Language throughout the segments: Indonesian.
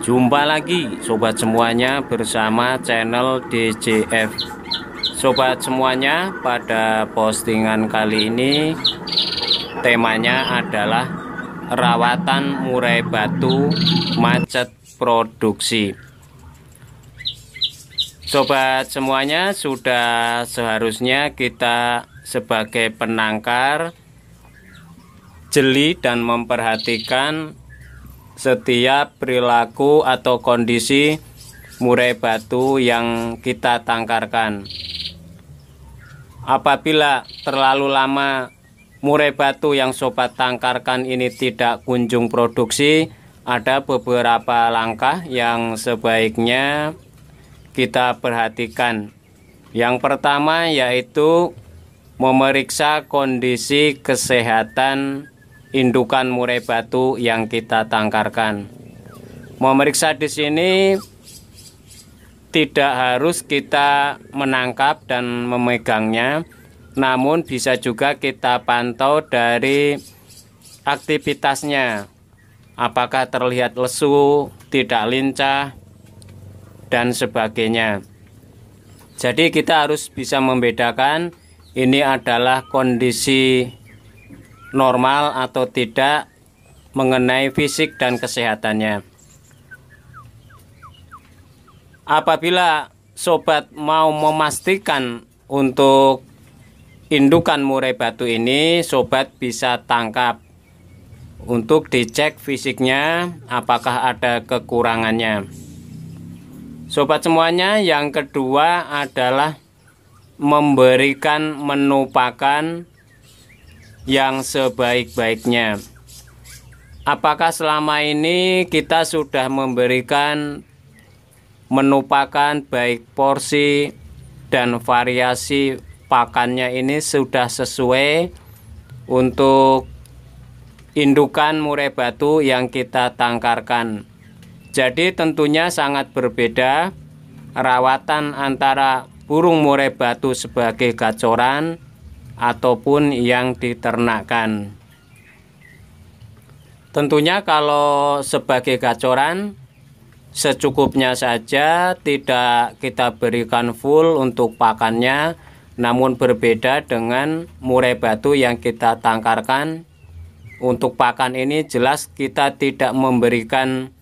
Jumpa lagi sobat semuanya bersama channel DJF Sobat semuanya pada postingan kali ini Temanya adalah Rawatan murai batu macet produksi Sobat semuanya sudah seharusnya kita sebagai penangkar jeli dan memperhatikan setiap perilaku atau kondisi murai batu yang kita tangkarkan. Apabila terlalu lama murai batu yang sobat tangkarkan ini tidak kunjung produksi, ada beberapa langkah yang sebaiknya kita perhatikan. Yang pertama yaitu memeriksa kondisi kesehatan indukan murai batu yang kita tangkarkan. Memeriksa di sini tidak harus kita menangkap dan memegangnya, namun bisa juga kita pantau dari aktivitasnya. Apakah terlihat lesu, tidak lincah, dan sebagainya. Jadi kita harus bisa membedakan ini adalah kondisi normal atau tidak mengenai fisik dan kesehatannya. Apabila sobat mau memastikan untuk indukan murai batu ini, sobat bisa tangkap untuk dicek fisiknya apakah ada kekurangannya. Sobat semuanya, yang kedua adalah memberikan menu pakan yang sebaik-baiknya. Apakah selama ini kita sudah memberikan menu pakan baik porsi dan variasi pakannya ini sudah sesuai untuk indukan murai batu yang kita tangkarkan. Jadi tentunya sangat berbeda rawatan antara burung murai batu sebagai gacoran ataupun yang diternakkan, Tentunya kalau sebagai gacoran secukupnya saja tidak kita berikan full untuk pakannya namun berbeda dengan murai batu yang kita tangkarkan untuk pakan ini jelas kita tidak memberikan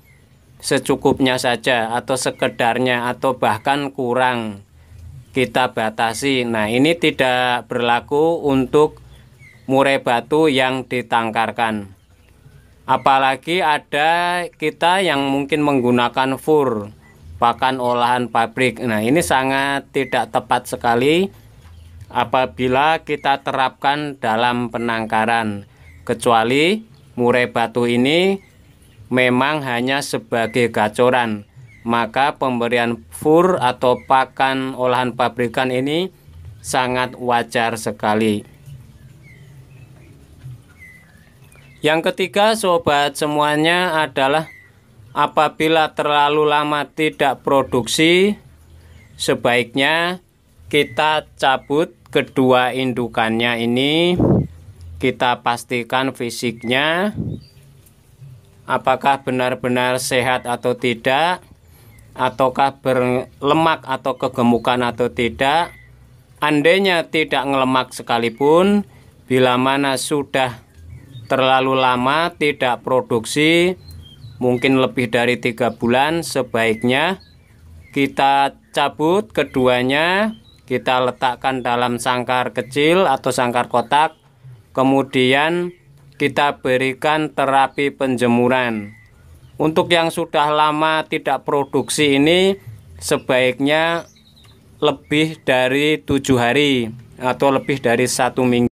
secukupnya saja atau sekedarnya atau bahkan kurang kita batasi. Nah, ini tidak berlaku untuk murai batu yang ditangkarkan. Apalagi ada kita yang mungkin menggunakan fur, pakan olahan pabrik. Nah, ini sangat tidak tepat sekali apabila kita terapkan dalam penangkaran. Kecuali murai batu ini memang hanya sebagai gacoran maka pemberian fur atau pakan olahan pabrikan ini sangat wajar sekali. Yang ketiga, sobat semuanya adalah apabila terlalu lama tidak produksi, sebaiknya kita cabut kedua indukannya ini. Kita pastikan fisiknya apakah benar-benar sehat atau tidak ataukah berlemak atau kegemukan atau tidak andainya tidak ngelemak sekalipun bila mana sudah terlalu lama tidak produksi mungkin lebih dari tiga bulan sebaiknya kita cabut keduanya kita letakkan dalam sangkar kecil atau sangkar kotak kemudian kita berikan terapi penjemuran untuk yang sudah lama tidak produksi ini sebaiknya lebih dari tujuh hari atau lebih dari satu minggu.